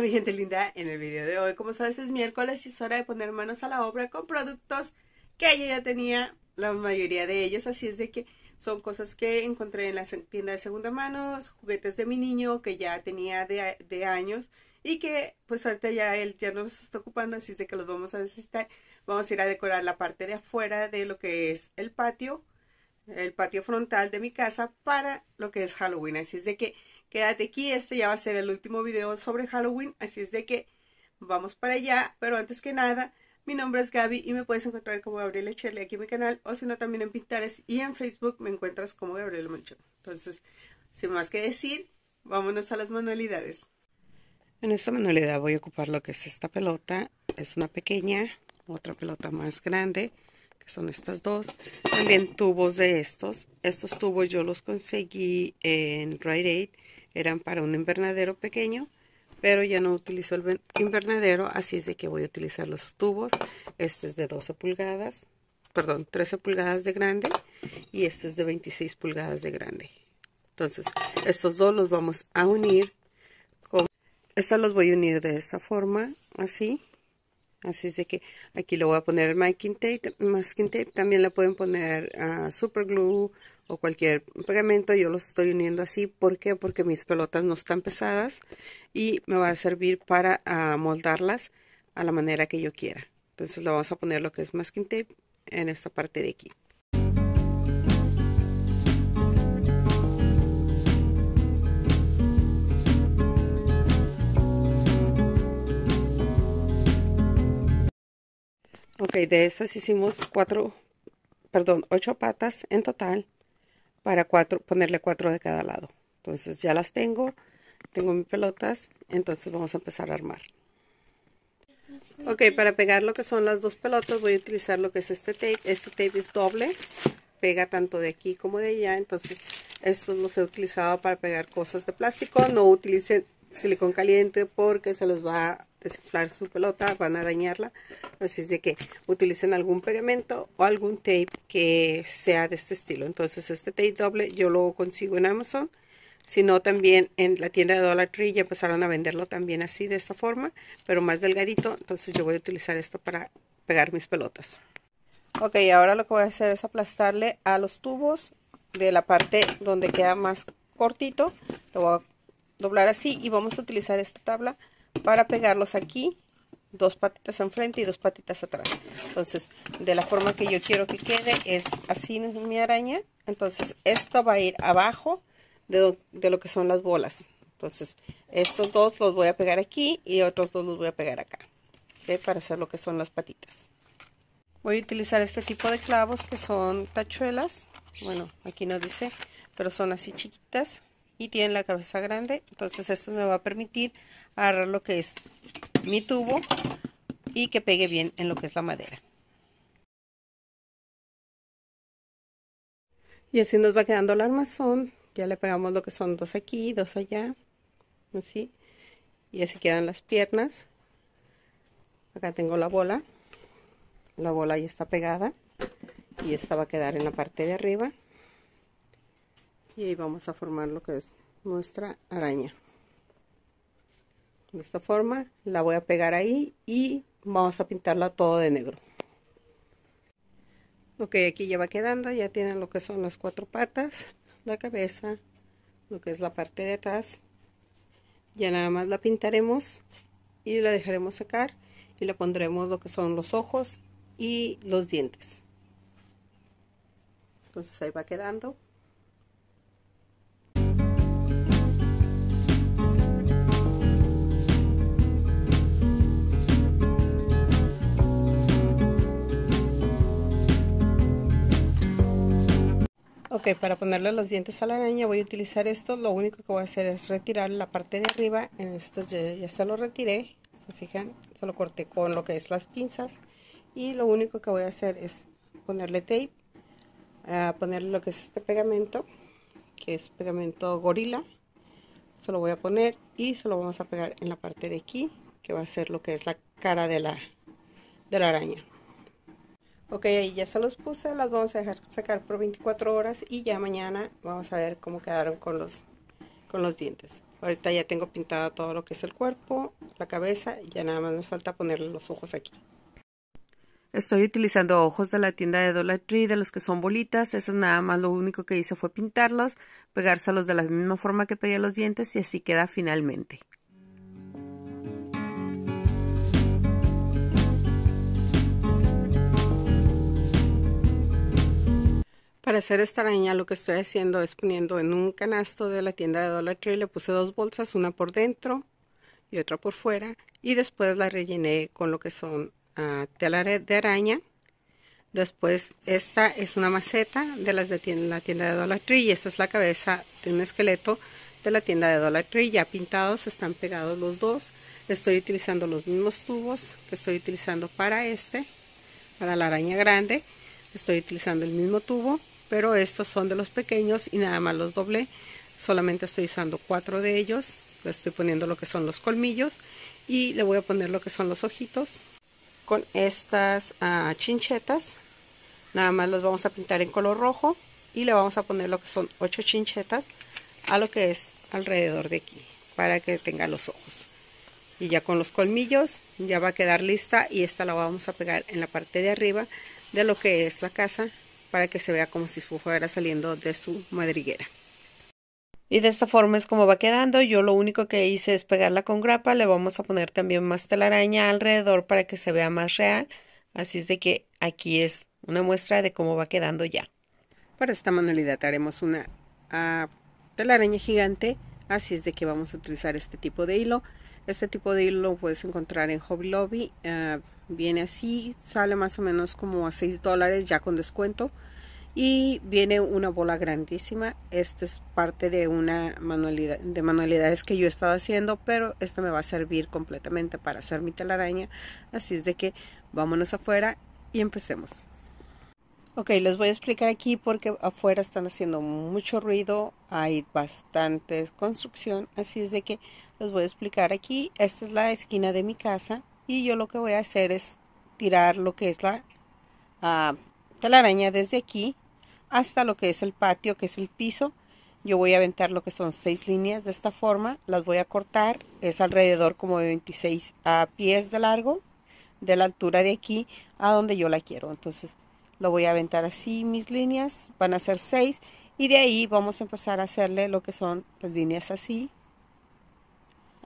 mi gente linda, en el video de hoy, como sabes, es miércoles y es hora de poner manos a la obra con productos que ella ya tenía, la mayoría de ellos, así es de que son cosas que encontré en la tienda de segunda mano, juguetes de mi niño que ya tenía de, de años y que pues ahorita ya él ya no está ocupando, así es de que los vamos a necesitar. Vamos a ir a decorar la parte de afuera de lo que es el patio, el patio frontal de mi casa para lo que es Halloween, así es de que quédate aquí, este ya va a ser el último video sobre Halloween, así es de que vamos para allá, pero antes que nada, mi nombre es Gaby y me puedes encontrar como Gabriela Echerle aquí en mi canal, o si no también en Pinterest y en Facebook me encuentras como Gabriela Manchón. Entonces, sin más que decir, vámonos a las manualidades. En esta manualidad voy a ocupar lo que es esta pelota, es una pequeña, otra pelota más grande, que son estas dos. También tubos de estos. Estos tubos yo los conseguí en Rite Aid eran para un invernadero pequeño, pero ya no utilizo el invernadero, así es de que voy a utilizar los tubos. Este es de 12 pulgadas, perdón, 13 pulgadas de grande y este es de 26 pulgadas de grande. Entonces, estos dos los vamos a unir. Con... Estos los voy a unir de esta forma, así. Así es de que aquí le voy a poner masking tape. Masking tape. También le pueden poner a ah, super glue, o cualquier pegamento, yo los estoy uniendo así. ¿Por Porque mis pelotas no están pesadas y me va a servir para ah, moldarlas a la manera que yo quiera. Entonces le vamos a poner lo que es masking tape en esta parte de aquí. Ok, de estas hicimos cuatro, perdón, ocho patas en total para cuatro, ponerle cuatro de cada lado. Entonces ya las tengo, tengo mis pelotas, entonces vamos a empezar a armar. Ok, para pegar lo que son las dos pelotas voy a utilizar lo que es este tape. Este tape es doble, pega tanto de aquí como de allá, entonces estos los he utilizado para pegar cosas de plástico. No utilicen silicón caliente porque se los va a desinflar su pelota, van a dañarla. Así es de que utilicen algún pegamento o algún tape que sea de este estilo. Entonces este tape doble yo lo consigo en Amazon. Si no, también en la tienda de Dollar Tree ya empezaron a venderlo también así, de esta forma, pero más delgadito. Entonces yo voy a utilizar esto para pegar mis pelotas. Ok, ahora lo que voy a hacer es aplastarle a los tubos de la parte donde queda más cortito. Lo voy a doblar así y vamos a utilizar esta tabla para pegarlos aquí dos patitas enfrente y dos patitas atrás entonces de la forma que yo quiero que quede es así mi araña entonces esto va a ir abajo de, lo que son las bolas entonces estos dos los voy a pegar aquí y otros dos los voy a pegar acá para hacer lo que son las patitas voy a utilizar este tipo de clavos que son tachuelas bueno aquí no dice pero son así chiquitas y tiene la cabeza grande. Entonces esto me va a permitir agarrar lo que es mi tubo y que pegue bien en lo que es la madera. Y así nos va quedando el armazón. Ya le pegamos lo que son dos aquí, dos allá. Así. Y así quedan las piernas. Acá tengo la bola. La bola ya está pegada. Y esta va a quedar en la parte de arriba y ahí vamos a formar lo que es nuestra araña de esta forma la voy a pegar ahí y vamos a pintarla todo de negro que aquí ya va quedando ya tienen lo que son las cuatro patas la cabeza lo que es la parte de atrás ya nada más la pintaremos y la dejaremos secar y le pondremos lo que son los ojos y los dientes entonces ahí va quedando para ponerle los dientes a la araña voy a utilizar esto. Lo único que voy a hacer es retirar la parte de arriba. En estos ya, se lo retiré. Se fijan, se lo corté con lo que es las pinzas. Y lo único que voy a hacer es ponerle tape. A ah, ponerle lo que es este pegamento. Que es pegamento gorila. Se lo voy a poner y se lo vamos a pegar en la parte de aquí. Que va a ser lo que es la cara de la, de la araña. Ok, ahí ya se los puse, las vamos a dejar sacar por 24 horas y ya mañana vamos a ver cómo quedaron con los, con los dientes. Ahorita ya tengo pintado todo lo que es el cuerpo, la cabeza, y ya nada más me falta ponerle los ojos aquí. Estoy utilizando ojos de la tienda de Dollar Tree, de los que son bolitas, eso nada más lo único que hice fue pintarlos, pegárselos de la misma forma que pegué los dientes y así queda finalmente. Para hacer esta araña lo que estoy haciendo es poniendo en un canasto de la tienda de Dollar Tree, le puse dos bolsas, una por dentro y otra por fuera. Y después la rellené con lo que son uh, ah, tela de araña. Después esta es una maceta de las de la tienda de Dollar Tree y esta es la cabeza de un esqueleto de la tienda de Dollar Tree. Ya pintados, están pegados los dos. Estoy utilizando los mismos tubos que estoy utilizando para este, para la araña grande. Estoy utilizando el mismo tubo pero estos son de los pequeños y nada más los doblé solamente estoy usando cuatro de ellos le estoy poniendo lo que son los colmillos y le voy a poner lo que son los ojitos con estas ah, chinchetas nada más los vamos a pintar en color rojo y le vamos a poner lo que son ocho chinchetas a lo que es alrededor de aquí para que tenga los ojos y ya con los colmillos ya va a quedar lista y esta la vamos a pegar en la parte de arriba de lo que es la casa para que se vea como si fuera saliendo de su madriguera. Y de esta forma es como va quedando. Yo lo único que hice es pegarla con grapa. Le vamos a poner también más telaraña alrededor para que se vea más real. Así es de que aquí es una muestra de cómo va quedando ya. Para esta manualidad haremos una ah, telaraña gigante. Así es de que vamos a utilizar este tipo de hilo. Este tipo de hilo lo puedes encontrar en Hobby Lobby. Ah, Viene así, sale más o menos como a 6 dólares ya con descuento. Y viene una bola grandísima. Esta es parte de una manualidad, de manualidades que yo he estado haciendo, pero esta me va a servir completamente para hacer mi telaraña. Así es de que vámonos afuera y empecemos. Ok, les voy a explicar aquí porque afuera están haciendo mucho ruido, hay bastante construcción, así es de que les voy a explicar aquí. Esta es la esquina de mi casa, y yo lo que voy a hacer es tirar lo que es la ah, telaraña desde aquí hasta lo que es el patio, que es el piso. Yo voy a aventar lo que son seis líneas de esta forma, las voy a cortar, es alrededor como de 26 pies de largo, de la altura de aquí a donde yo la quiero. Entonces lo voy a aventar así, mis líneas van a ser seis y de ahí vamos a empezar a hacerle lo que son las líneas así,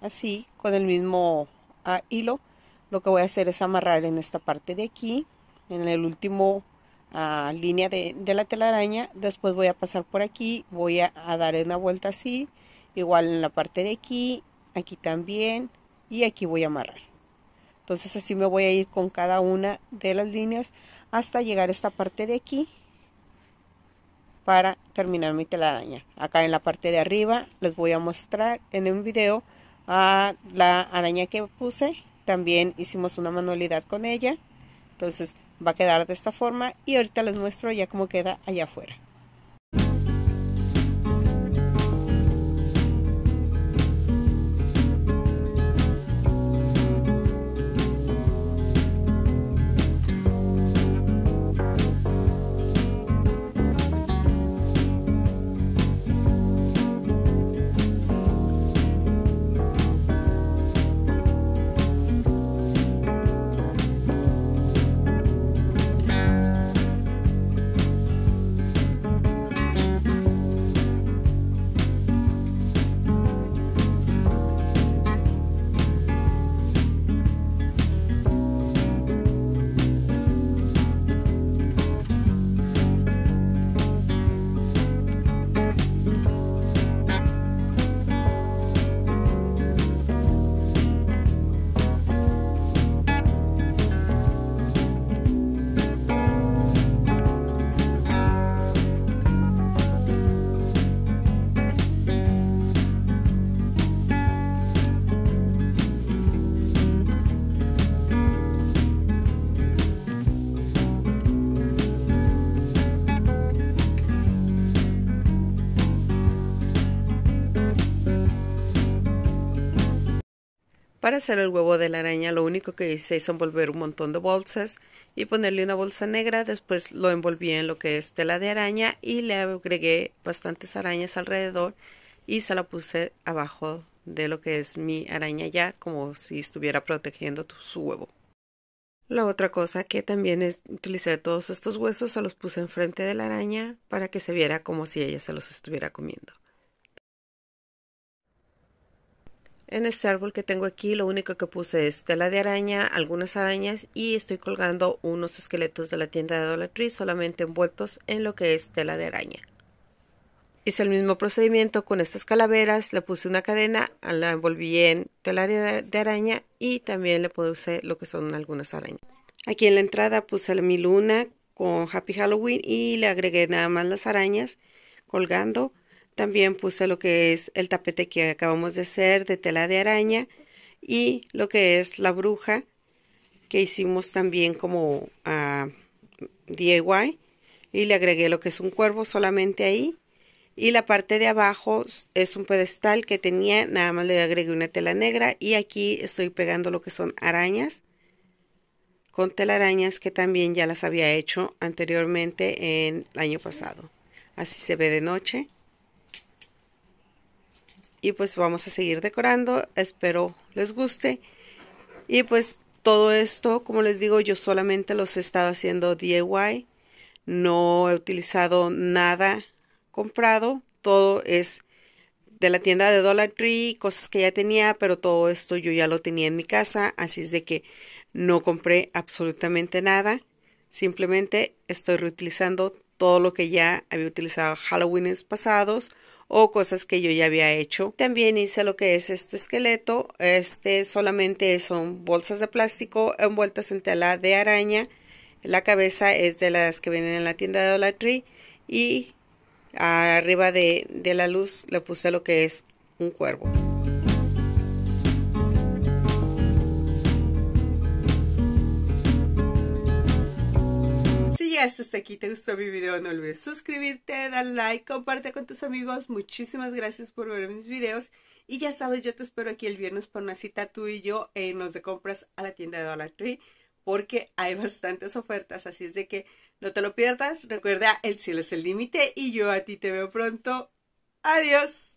así, con el mismo ah, hilo lo que voy a hacer es amarrar en esta parte de aquí, en el último ah, línea de, la telaraña, después voy a pasar por aquí, voy a, dar una vuelta así, igual en la parte de aquí, aquí también y aquí voy a amarrar. Entonces así me voy a ir con cada una de las líneas hasta llegar a esta parte de aquí para terminar mi telaraña. Acá en la parte de arriba les voy a mostrar en un video a ah, la araña que puse también hicimos una manualidad con ella. Entonces va a quedar de esta forma y ahorita les muestro ya cómo queda allá afuera. Para hacer el huevo de la araña lo único que hice es envolver un montón de bolsas y ponerle una bolsa negra, después lo envolví en lo que es tela de araña y le agregué bastantes arañas alrededor y se la puse abajo de lo que es mi araña ya como si estuviera protegiendo su huevo. La otra cosa que también es, utilicé todos estos huesos, se los puse enfrente de la araña para que se viera como si ella se los estuviera comiendo. En este árbol que tengo aquí lo único que puse es tela de araña, algunas arañas y estoy colgando unos esqueletos de la tienda de Dollar Tree solamente envueltos en lo que es tela de araña. Hice el mismo procedimiento con estas calaveras, le puse una cadena, la envolví en tela de araña y también le puse lo que son algunas arañas. Aquí en la entrada puse mi luna con Happy Halloween y le agregué nada más las arañas colgando también puse lo que es el tapete que acabamos de hacer de tela de araña y lo que es la bruja que hicimos también como uh, ah, DIY y le agregué lo que es un cuervo solamente ahí y la parte de abajo es un pedestal que tenía, nada más le agregué una tela negra y aquí estoy pegando lo que son arañas con arañas que también ya las había hecho anteriormente en el año pasado. Así se ve de noche y pues vamos a seguir decorando. Espero les guste. Y pues todo esto, como les digo, yo solamente los he estado haciendo DIY. No he utilizado nada comprado. Todo es de la tienda de Dollar Tree, cosas que ya tenía, pero todo esto yo ya lo tenía en mi casa. Así es de que no compré absolutamente nada. Simplemente estoy reutilizando todo lo que ya había utilizado Halloweenes pasados o cosas que yo ya había hecho. También hice lo que es este esqueleto. Este solamente son bolsas de plástico envueltas en tela de araña. La cabeza es de las que vienen en la tienda de Dollar Tree y arriba de, de la luz le puse lo que es un cuervo. hasta aquí te gustó mi video, no olvides suscribirte, dar like, comparte con tus amigos. Muchísimas gracias por ver mis videos. Y ya sabes, yo te espero aquí el viernes para una cita tú y yo en los de compras a la tienda de Dollar Tree porque hay bastantes ofertas, así es de que no te lo pierdas. Recuerda, el cielo es el límite y yo a ti te veo pronto. Adiós.